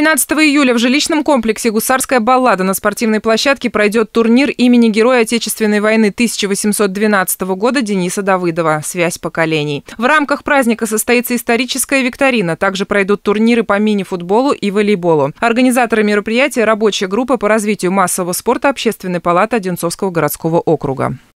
13 июля в жилищном комплексе «Гусарская баллада» на спортивной площадке пройдет турнир имени Героя Отечественной войны 1812 года Дениса Давыдова «Связь поколений». В рамках праздника состоится историческая викторина. Также пройдут турниры по мини-футболу и волейболу. Организаторы мероприятия – рабочая группа по развитию массового спорта Общественной палаты Одинцовского городского округа.